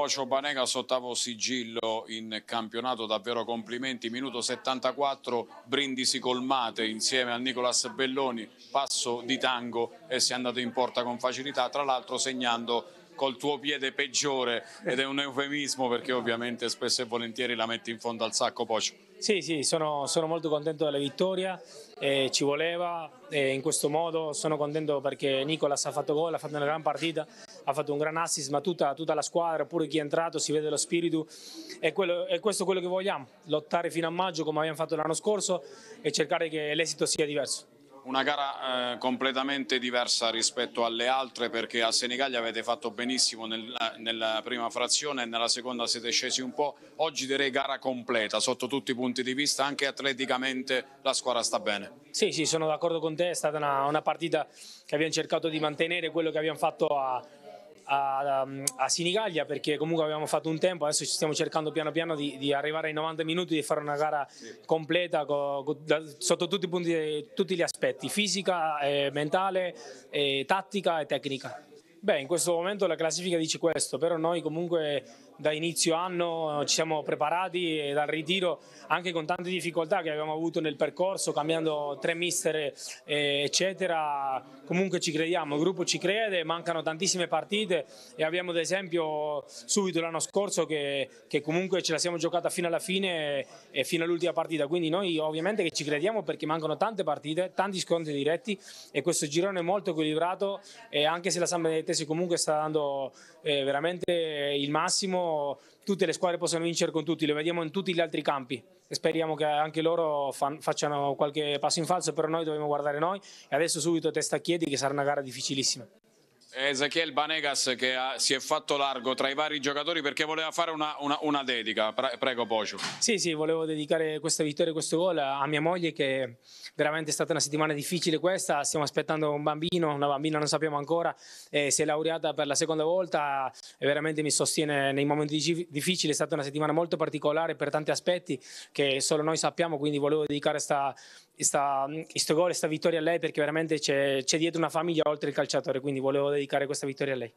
Pocio Banega sottavo sigillo in campionato, davvero complimenti, minuto 74, Brindisi colmate insieme a Nicolas Belloni, passo di tango e si è andato in porta con facilità, tra l'altro segnando col tuo piede peggiore ed è un eufemismo perché ovviamente spesso e volentieri la metti in fondo al sacco Pocio. Sì, sì, sono, sono, molto contento della vittoria, eh, ci voleva eh, in questo modo, sono contento perché Nicolas ha fatto gol, ha fatto una gran partita, ha fatto un gran assist, ma tutta, tutta la squadra, pure chi è entrato, si vede lo spirito è, quello, e questo quello che vogliamo, lottare fino a maggio come abbiamo fatto l'anno scorso e cercare che l'esito sia diverso. Una gara eh, completamente diversa rispetto alle altre perché a Senigallia avete fatto benissimo nella, nella prima frazione e nella seconda siete scesi un po'. Oggi direi gara completa sotto tutti i punti di vista, anche atleticamente la squadra sta bene. Sì, sì, sono d'accordo con te, è stata una, una partita che abbiamo cercato di mantenere quello che abbiamo fatto a, a, um, a Sinigaglia perché comunque abbiamo fatto un tempo, adesso ci stiamo cercando piano piano di, di arrivare ai 90 minuti e fare una gara completa co, co, da, sotto tutti, punti, tutti, gli aspetti, fisica, eh, mentale, eh, tattica e tecnica. Beh, in questo momento la classifica dice questo, però noi comunque da inizio anno eh, ci siamo preparati e dal ritiro anche con tante difficoltà che abbiamo avuto nel percorso, cambiando tre mister eh, eccetera, comunque ci crediamo, il gruppo ci crede, mancano tantissime partite e abbiamo ad esempio subito l'anno scorso che, che, comunque ce la siamo giocata fino alla fine e fino all'ultima partita, quindi noi ovviamente che ci crediamo perché mancano tante partite, tanti scontri diretti e questo girone è molto equilibrato e anche se la San Benedetto Crettesi comunque sta dando eh, veramente il massimo, tutte le squadre possono vincere con tutti, lo vediamo in tutti gli altri campi e speriamo che anche loro fan, facciano qualche passo in falso, però noi dobbiamo guardare noi e adesso subito testa a chiedi che sarà una gara difficilissima. Ezechiel Banegas che ha, si è fatto largo tra i vari giocatori perché voleva fare una, una, una dedica. Prego Pociu. Sì, sì, volevo dedicare questa vittoria, questo gol a mia moglie che veramente è stata una settimana difficile questa, stiamo aspettando un bambino, una bambina non sappiamo ancora, eh, si è laureata per la seconda volta e veramente mi sostiene nei momenti difficili, è stata una settimana molto particolare per tanti aspetti che solo noi sappiamo, quindi volevo dedicare questa questo gol, questa vittoria a lei perché veramente c'è, dietro una famiglia oltre il calciatore, quindi volevo dedicare questa vittoria a lei.